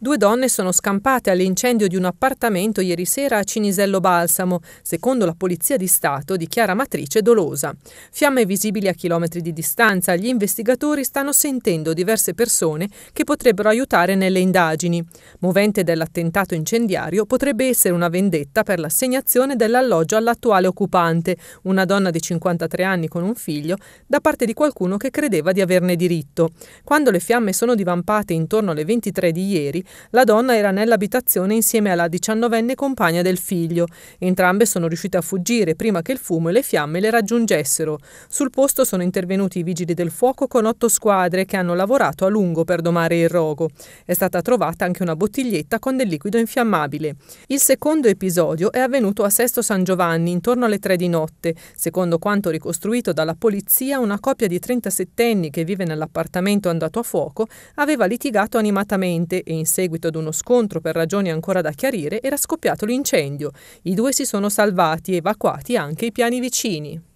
Due donne sono scampate all'incendio di un appartamento ieri sera a Cinisello Balsamo, secondo la Polizia di Stato dichiara matrice dolosa. Fiamme visibili a chilometri di distanza, gli investigatori stanno sentendo diverse persone che potrebbero aiutare nelle indagini. Movente dell'attentato incendiario potrebbe essere una vendetta per l'assegnazione dell'alloggio all'attuale occupante, una donna di 53 anni con un figlio, da parte di qualcuno che credeva di averne diritto. Quando le fiamme sono divampate intorno alle 23 di ieri, la donna era nell'abitazione insieme alla diciannovenne compagna del figlio. Entrambe sono riuscite a fuggire prima che il fumo e le fiamme le raggiungessero. Sul posto sono intervenuti i vigili del fuoco con otto squadre che hanno lavorato a lungo per domare il rogo. È stata trovata anche una bottiglietta con del liquido infiammabile. Il secondo episodio è avvenuto a Sesto San Giovanni intorno alle tre di notte. Secondo quanto ricostruito dalla polizia, una coppia di 37 che vive nell'appartamento andato a fuoco aveva litigato animatamente e in seguito ad uno scontro per ragioni ancora da chiarire, era scoppiato l'incendio. I due si sono salvati e evacuati anche i piani vicini.